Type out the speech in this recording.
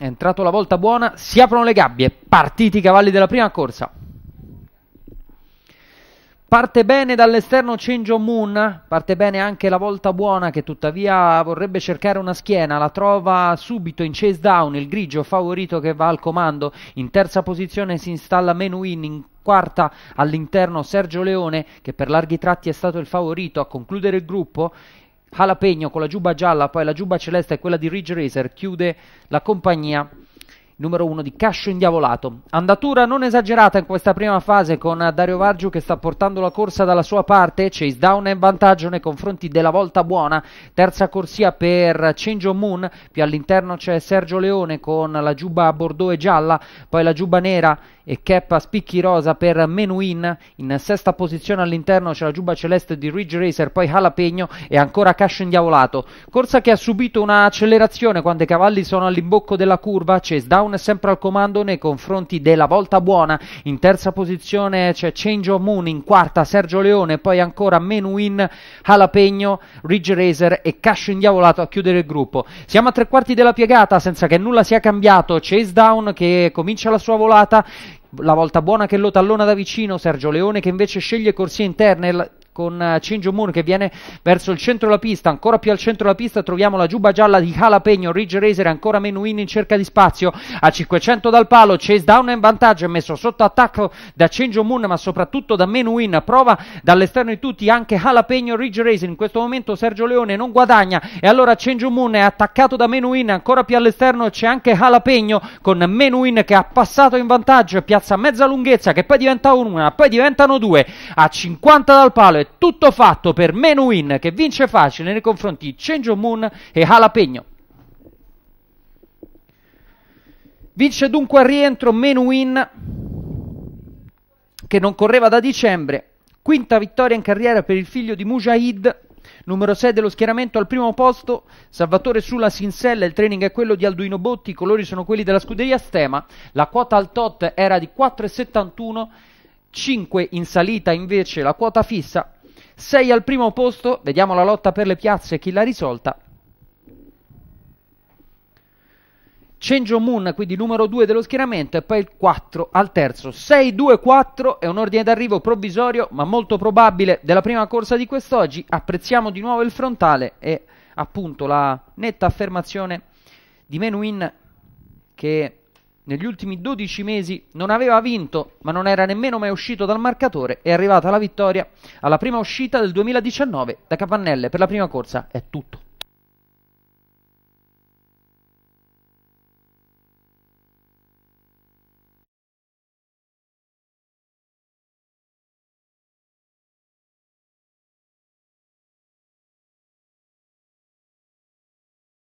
È entrato la volta buona, si aprono le gabbie, partiti i cavalli della prima corsa. Parte bene dall'esterno Cenjo Moon, parte bene anche la volta buona che tuttavia vorrebbe cercare una schiena, la trova subito in chase down, il grigio favorito che va al comando, in terza posizione si installa Menuin, in quarta all'interno Sergio Leone che per larghi tratti è stato il favorito a concludere il gruppo Jalapegno con la giubba gialla, poi la giubba celeste e quella di Ridge Racer chiude la compagnia numero 1 di Cascio Indiavolato. Andatura non esagerata in questa prima fase con Dario Vargiu che sta portando la corsa dalla sua parte, chase down e vantaggio nei confronti della Volta Buona, terza corsia per Change Moon, più all'interno c'è Sergio Leone con la giubba bordeaux e gialla, poi la giubba nera e Keppa spicchi rosa per Menuin, in sesta posizione all'interno c'è la giubba celeste di Ridge Racer, poi Jalapegno e ancora Cascio Indiavolato. Corsa che ha subito un'accelerazione quando i cavalli sono all'imbocco della curva, chase down Brown sempre al comando nei confronti della Volta Buona, in terza posizione c'è Change of Moon, in quarta Sergio Leone, poi ancora Menuin, Jalapegno, Ridge Racer e Cascio Indiavolato a chiudere il gruppo. Siamo a tre quarti della piegata senza che nulla sia cambiato, Chase Down che comincia la sua volata, la volta buona che lo tallona da vicino, Sergio Leone che invece sceglie corsie interne con eh, Chin moon che viene verso il centro della pista, ancora più al centro della pista troviamo la giubba gialla di Jalapegno, Ridge Racer ancora Menuhin in, cerca di spazio, a 500 dal palo, chase down in vantaggio, è messo sotto attacco da Chin moon ma soprattutto da Menuhin, prova dall'esterno di tutti anche Jalapegno, Ridge Racer, in questo momento Sergio Leone non guadagna e allora Chin moon è attaccato da Menuhin, ancora più all'esterno c'è anche Jalapegno con Menuhin che ha passato in vantaggio, piazza mezza lunghezza che poi diventa una, poi diventano due, a 50 dal palo e tutto fatto per Menuhin che vince facile nei confronti di Chen Moon e Jalapegno. Vince dunque al rientro Menuhin che non correva da dicembre, quinta vittoria in carriera per il figlio di Mujahid numero 6 dello schieramento al primo posto, Salvatore sulla Sinsella, il training è quello di Alduino Botti, i colori sono quelli della scuderia Stema, la quota al tot era di 4,71, 5 in salita invece la quota fissa, 6 al primo posto, vediamo la lotta per le piazze, chi l'ha risolta. Chenjo Moon, quindi numero 2 dello schieramento, e poi il 4 al terzo. 6-2-4 è un ordine d'arrivo provvisorio, ma molto probabile, della prima corsa di quest'oggi. Apprezziamo di nuovo il frontale e appunto la netta affermazione di Menuhin che negli ultimi 12 mesi non aveva vinto, ma non era nemmeno mai uscito dal marcatore, è arrivata la vittoria alla prima uscita del 2019 da Capannelle per la prima corsa, è tutto.